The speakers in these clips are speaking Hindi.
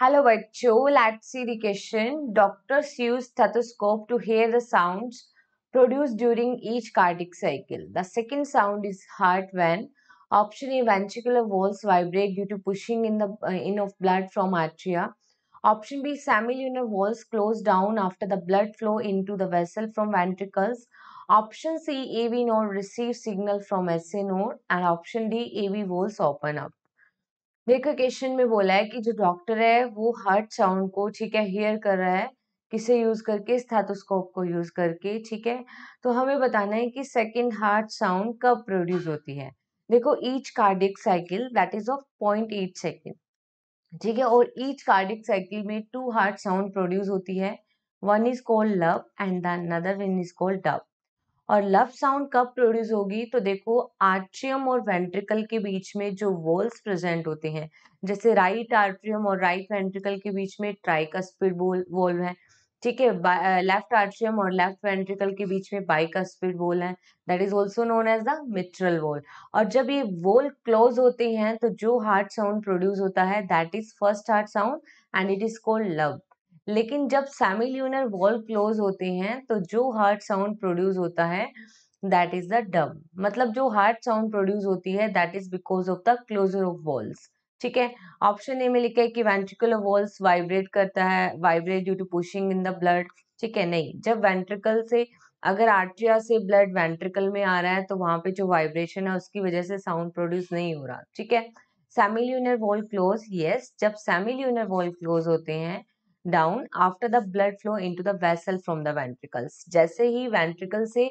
Hello, बच्चों let's question. Doctors use stethoscope to hear the sounds produced during each cardiac cycle. The second sound is heart when option A ventricular walls vibrate due to pushing in the uh, in of blood from atria. Option B semilunar walls close down after the blood flow into the vessel from ventricles. Option C AV node receives signal from SA node and option D AV walls open up. देखो क्वेश्चन में बोला है कि जो डॉक्टर है वो हार्ट साउंड को ठीक है हियर कर रहा है किसे यूज करके स्थाटोस्कोप को यूज करके ठीक है तो हमें बताना है कि सेकेंड हार्ट साउंड कब प्रोड्यूस होती है देखो each cardiac cycle that is of point eight second ठीक है और ईच कार्डिक साइकिल में टू हार्ट साउंड प्रोड्यूस होती है one is called lub and the another one is called dub और लव साउंड कब प्रोड्यूस होगी तो देखो आर्ट्रियम और वेंट्रिकल के बीच में जो वॉल्स प्रेजेंट होते हैं जैसे राइट आर्ट्रियम और राइट वेंट्रिकल के बीच में ट्राइकस्पिड वॉल्व है ठीक है लेफ्ट आर्ट्रियम और लेफ्ट वेंट्रिकल के बीच में बाइक का स्पीड है that is also known as the mitral valve और जब ये वॉल क्लोज होते हैं तो जो हार्ट साउंड प्रोड्यूस होता है that is first heart sound and it is called lub लेकिन जब सेमिल्यूनर वॉल्व क्लोज होते हैं तो जो हार्ट साउंड प्रोड्यूस होता है दैट इज द डब मतलब जो हार्ट साउंड प्रोड्यूस होती है that is because of the closure of valves ठीक है ऑप्शन ए में लिखा है कि वेंट्रिकुलर वॉल्स वाइब्रेट करता है vibrate due to pushing in the blood ठीक है नहीं जब वेंट्रिकल से अगर आर्ट्रिया से ब्लड वेंट्रिकल में आ रहा है तो वहां पे जो वाइब्रेशन है उसकी वजह से साउंड प्रोड्यूस नहीं हो रहा ठीक है सेमिल्यूनर वॉल क्लोज यस जब सेमिल्यूनर वॉल क्लोज होते हैं down after the blood flow into the vessel from the ventricles जैसे ही वेंट्रिकल से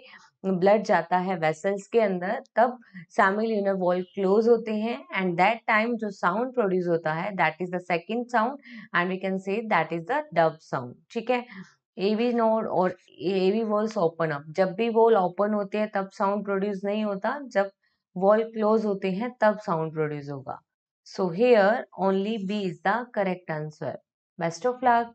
ब्लड जाता है वेसल्स के अंदर तब सैमिल यूनर वॉल क्लोज होते हैं एंड दैट टाइम जो साउंड प्रोड्यूस होता है that is the second sound and we can say that is the dub sound ठीक है एवी नोड और एवी वॉल्स ओपन अप जब भी वॉल ओपन होते हैं तब साउंड प्रोड्यूस नहीं होता जब वॉल क्लोज होते हैं तब साउंड प्रोड्यूस होगा so here only B is the correct answer Best of luck.